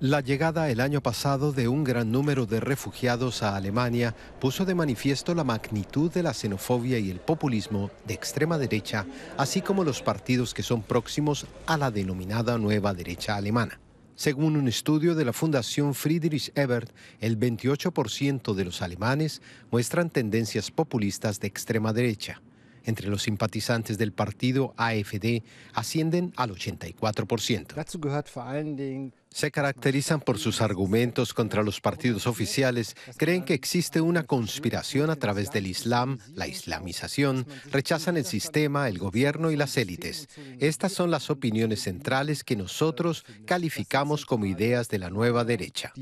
La llegada el año pasado de un gran número de refugiados a Alemania puso de manifiesto la magnitud de la xenofobia y el populismo de extrema derecha, así como los partidos que son próximos a la denominada nueva derecha alemana. Según un estudio de la Fundación Friedrich Ebert, el 28% de los alemanes muestran tendencias populistas de extrema derecha entre los simpatizantes del partido AFD ascienden al 84%. Se caracterizan por sus argumentos contra los partidos oficiales, creen que existe una conspiración a través del Islam, la islamización, rechazan el sistema, el gobierno y las élites. Estas son las opiniones centrales que nosotros calificamos como ideas de la nueva derecha.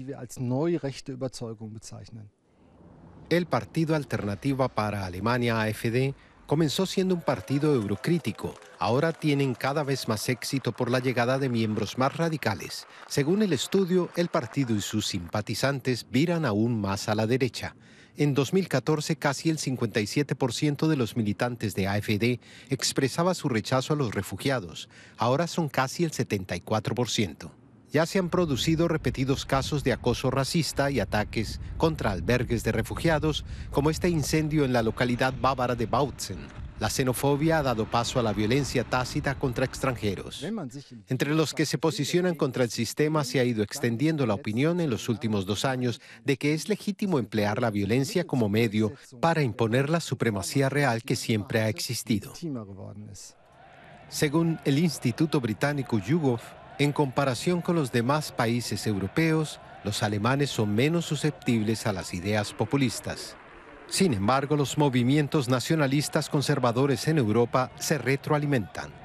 El Partido Alternativa para Alemania AFD comenzó siendo un partido eurocrítico. Ahora tienen cada vez más éxito por la llegada de miembros más radicales. Según el estudio, el partido y sus simpatizantes viran aún más a la derecha. En 2014, casi el 57% de los militantes de AFD expresaba su rechazo a los refugiados. Ahora son casi el 74% ya se han producido repetidos casos de acoso racista y ataques contra albergues de refugiados, como este incendio en la localidad bávara de Bautzen. La xenofobia ha dado paso a la violencia tácita contra extranjeros. Entre los que se posicionan contra el sistema se ha ido extendiendo la opinión en los últimos dos años de que es legítimo emplear la violencia como medio para imponer la supremacía real que siempre ha existido. Según el Instituto Británico YouGov, en comparación con los demás países europeos, los alemanes son menos susceptibles a las ideas populistas. Sin embargo, los movimientos nacionalistas conservadores en Europa se retroalimentan.